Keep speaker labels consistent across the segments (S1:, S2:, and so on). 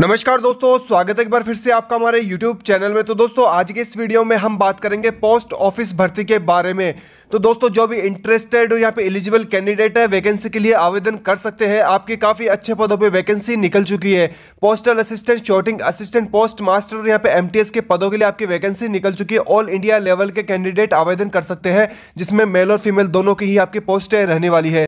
S1: नमस्कार दोस्तों स्वागत है एक बार फिर से आपका हमारे YouTube चैनल में तो दोस्तों आज के इस वीडियो में हम बात करेंगे पोस्ट ऑफिस भर्ती के बारे में तो दोस्तों जो भी इंटरेस्टेड और यहाँ पे एलिजिबल कैंडिडेट है वैकेंसी के लिए आवेदन कर सकते हैं आपके काफ़ी अच्छे पदों पे वैकेंसी निकल चुकी है postal assistant sorting assistant post master और यहाँ पे एम के पदों के लिए आपकी वैकेंसी निकल चुकी है ऑल इंडिया लेवल के कैंडिडेट आवेदन कर सकते हैं जिसमें मेल और फीमेल दोनों की ही आपकी पोस्ट रहने वाली है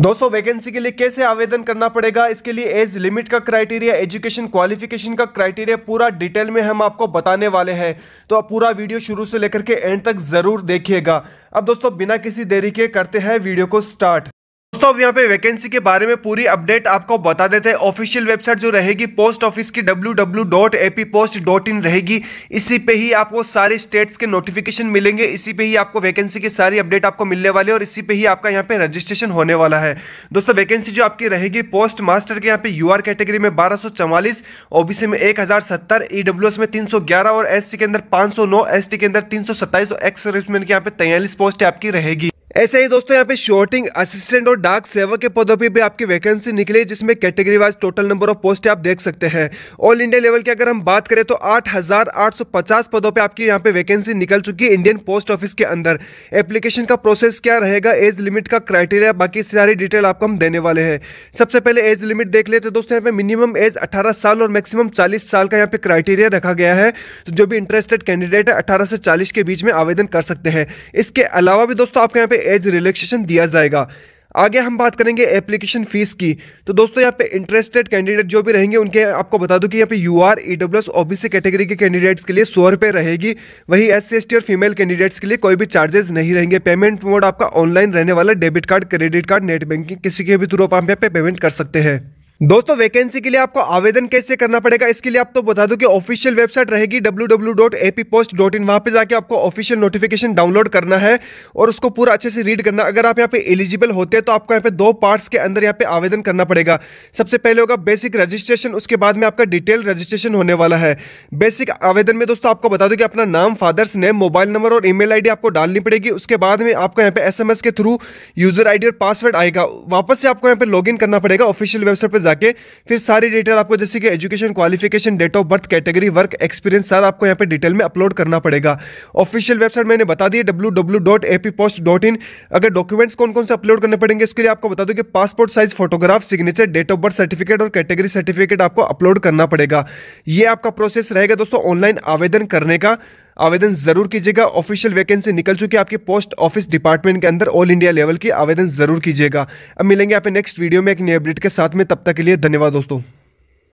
S1: दोस्तों वैकेंसी के लिए कैसे आवेदन करना पड़ेगा इसके लिए एज लिमिट का क्राइटेरिया एजुकेशन क्वालिफिकेशन का क्राइटेरिया पूरा डिटेल में हम आपको बताने वाले हैं तो आप पूरा वीडियो शुरू से लेकर के एंड तक ज़रूर देखिएगा अब दोस्तों बिना किसी देरी के करते हैं वीडियो को स्टार्ट दोस्तों अब यहाँ पे वैकेंसी के बारे में पूरी अपडेट आपको बता देते हैं ऑफिशियल वेबसाइट जो रहेगी पोस्ट ऑफिस की डब्ल्यू रहेगी इसी पे ही आपको सारे स्टेट्स के नोटिफिकेशन मिलेंगे इसी पे ही आपको वैकेंसी की सारी अपडेट आपको मिलने वाली है और इसी पे ही आपका यहाँ पे रजिस्ट्रेशन होने वाला है दोस्तों वैकेंसी जो आपकी रहेगी पोस्ट मास्टर के यहाँ पे यू कैटेगरी में बारह ओबीसी में एक ईडब्ल्यूएस e में तीन और एस के अंदर पांच सौ के अंदर तीन सौ सत्ताईस एक्स सर्विसमैन के यहाँ पे तैयलीस पोस्ट आपकी रहेगी ऐसे ही दोस्तों यहाँ पे शॉर्टिंग असिस्टेंट और डाक सेवा के पदों पे भी आपकी वैकेंसी निकली जिसमें category wise total number of post आप देख सकते हैं ऑल इंडिया लेवल की अगर हम बात करें तो 8,850 पदों पे आपकी यहाँ पे वैकेंसी निकल चुकी है इंडियन पोस्ट ऑफिस के अंदर एप्लीकेशन का प्रोसेस क्या रहेगा एज लिमिट का क्राइटेरिया बाकी सारी डिटेल आपको हम देने वाले हैं सबसे पहले एज लिमिट देख लेते दोस्तों यहाँ पे मिनिमम एज अठारह साल और मैक्सिमम चालीस साल का यहाँ पे क्राइटेरिया रखा गया है जो भी इंटरेस्टेड कैंडिडेट है अठारह से चालीस के बीच में आवेदन कर सकते हैं इसके अलावा भी दोस्तों आपके यहाँ पे एज रिलैक्सेशन दिया जाएगा आगे हम बात करेंगे एप्लीकेशन फीस की तो दोस्तों यहाँ पे इंटरेस्टेड कैंडिडेट जो भी रहेंगे उनके आपको बता दूं कि यहाँ पे U R E W S O B C category के कैंडिडेट्स के लिए सौ रुपये रहेगी वहीं एस सी एस टी और फीमेल कैंडिडेट्स के लिए कोई भी चार्जेस नहीं रहेंगे पेमेंट मोड आपका ऑनलाइन रहने वाला debit card credit card net banking किसी के भी थ्रू आप यहाँ पे पेमेंट कर सकते हैं दोस्तों वैकेंसी के लिए आपको आवेदन कैसे करना पड़ेगा इसके लिए आपको तो बता दो कि ऑफिशियल वेबसाइट रहेगी www.appost.in वहां पे जाके आपको ऑफिशियल नोटिफिकेशन डाउनलोड करना है और उसको पूरा अच्छे से रीड करना अगर आप यहाँ पे एलिजिबल होते हैं तो आपको यहाँ पे दो पार्ट्स के अंदर यहाँ पे आवेदन करना पड़ेगा सबसे पहले होगा बेसिक रजिस्ट्रेशन उसके बाद में आपका डिटेल रजिस्ट्रेशन होने वाला है बेसिक आवेदन में दोस्तों आपको बता दो कि अपना नाम फादर्स नेम मोबाइल नंबर और ईमेल डी आपको डालनी पड़ेगी उसके बाद में आपको यहाँ पे एस के थ्रू यूजर डी और पासवर्ड आएगा वापस से आपको यहाँ पे लॉगिन करना पड़ेगा ऑफिशियल वेबसाइट पर जाके फिर सारी डिटेल आपको जैसे कि education qualification date of birth category work experience सारा आपको यहाँ पे डिटेल में अपलोड करना पड़ेगा ऑफिशियल वेबसाइट मैंने बता दी है डब्ल्यू अगर डॉक्यूमेंट्स कौन कौन से अपलोड करने पड़ेंगे इसके लिए आपको बता दूँ कि passport size photograph signature date of birth certificate और कैटेगरी सर्टिफिकेट आपको अपलोड करना पड़ेगा ये आपका प्रोसेस रहेगा दोस्तों ऑनलाइन आवेदन करने का आवेदन जरूर कीजिएगा ऑफिशियल वैकेंसी निकल चुकी है आपके पोस्ट ऑफिस डिपार्टमेंट के अंदर ऑल इंडिया लेवल की आवेदन जरूर कीजिएगा अब मिलेंगे आप नेक्स्ट वीडियो में एक नई अपडेट के साथ में तब तक के लिए धन्यवाद दोस्तों